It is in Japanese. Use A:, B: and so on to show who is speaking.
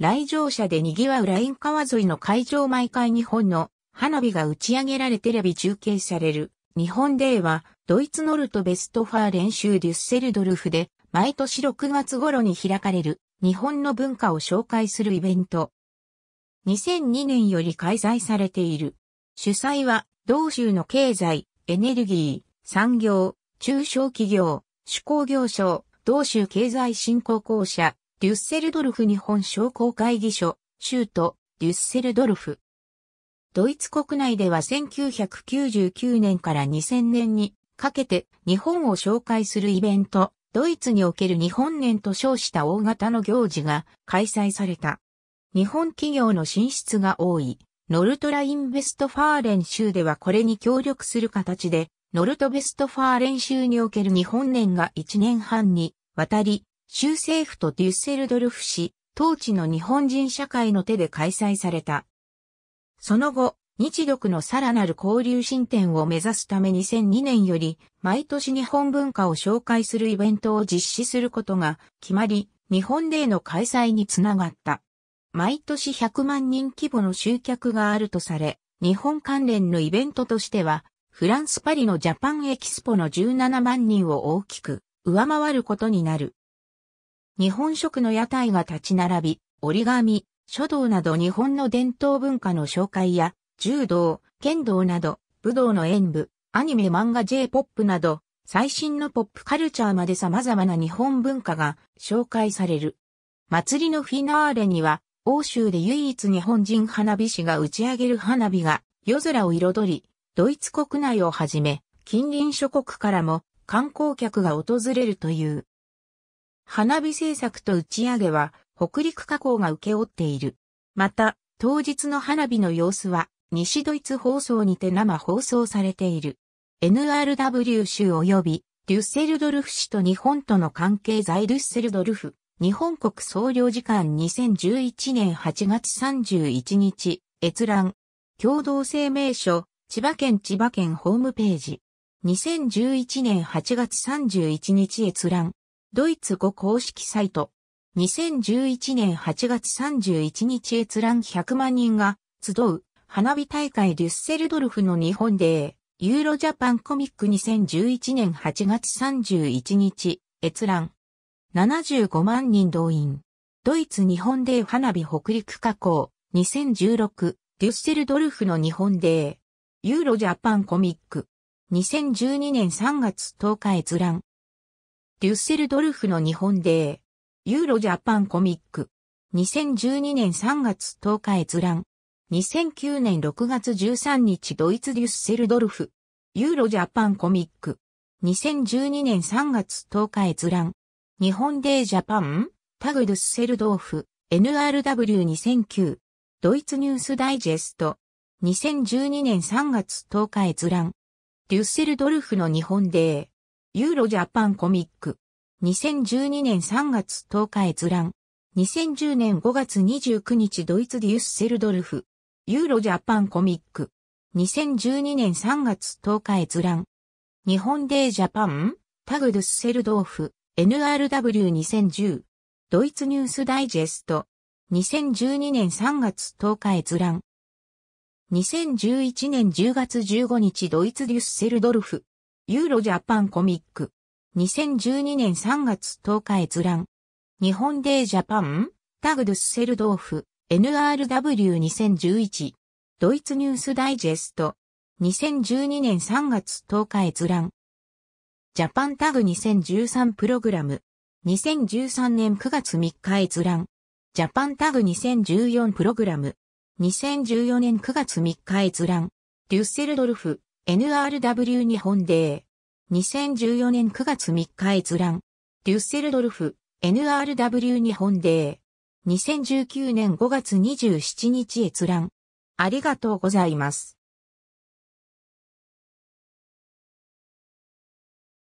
A: 来場者で賑わうライン川沿いの会場毎回日本の花火が打ち上げられテレビ中継される。日本ではドイツノルトベストファー練習デュッセルドルフで毎年6月頃に開かれる日本の文化を紹介するイベント。2002年より開催されている。主催は同州の経済、エネルギー、産業、中小企業、手工業省、同州経済振興公社、デュッセルドルフ日本商工会議所、州都、デュッセルドルフ。ドイツ国内では1999年から2000年にかけて日本を紹介するイベント、ドイツにおける日本年と称した大型の行事が開催された。日本企業の進出が多い、ノルトラインベストファーレン州ではこれに協力する形で、ノルトベストファーレン州における日本年が1年半にわたり州政府とデュッセルドルフ市、当地の日本人社会の手で開催された。その後、日独のさらなる交流進展を目指すため2002年より毎年日本文化を紹介するイベントを実施することが決まり、日本での開催につながった。毎年100万人規模の集客があるとされ、日本関連のイベントとしては、フランスパリのジャパンエキスポの17万人を大きく上回ることになる。日本食の屋台が立ち並び、折り紙、書道など日本の伝統文化の紹介や、柔道、剣道など、武道の演舞、アニメ漫画 J-POP など、最新のポップカルチャーまで様々な日本文化が紹介される。祭りのフィナーレには、欧州で唯一日本人花火師が打ち上げる花火が夜空を彩り、ドイツ国内をはじめ、近隣諸国からも観光客が訪れるという。花火製作と打ち上げは北陸加工が受け負っている。また、当日の花火の様子は西ドイツ放送にて生放送されている。NRW 州及びデュッセルドルフ市と日本との関係在デュッセルドルフ、日本国総領事館2011年8月31日、閲覧、共同声明書、千葉県千葉県ホームページ。2011年8月31日閲覧。ドイツ語公式サイト。2011年8月31日閲覧100万人が集う花火大会デュッセルドルフの日本でユーロジャパンコミック2011年8月31日閲覧75万人動員ドイツ日本で花火北陸加工2016デュッセルドルフの日本でユーロジャパンコミック2012年3月10日閲覧デュッセルドルフの日本デー、ユーロジャパンコミック、2012年3月10日閲覧、2009年6月13日ドイツデュッセルドルフ、ユーロジャパンコミック、2012年3月10日閲覧、日本デージャパン、タグデュッセルドーフ、NRW2009、ドイツニュースダイジェスト、2012年3月10日閲覧、デュッセルドルフの日本デー、ユーロジャパンコミック。2012年3月10日閲覧。2010年5月29日ドイツディュッセルドルフ。ユーロジャパンコミック。2012年3月10日閲覧。日本デージャパン、タグドゥッセルドーフ、NRW2010。ドイツニュースダイジェスト。2012年3月10日閲覧。2011年10月15日ドイツデュッセルドルフ。ユーロジャパンコミック。2012年3月10日閲覧。日本デージャパン、タグドゥッセルドーフ、NRW2011。ドイツニュースダイジェスト。2012年3月10日閲覧。ジャパンタグ2013プログラム。2013年9月3日閲覧。ジャパンタグ2014プログラム。2014年9月3日閲覧。デュッセルドルフ、NRW 日本デー。2014年9月3日閲覧。デュッセルドルフ、NRW 日本デー。2019年5月27日閲覧。ありがとうございます。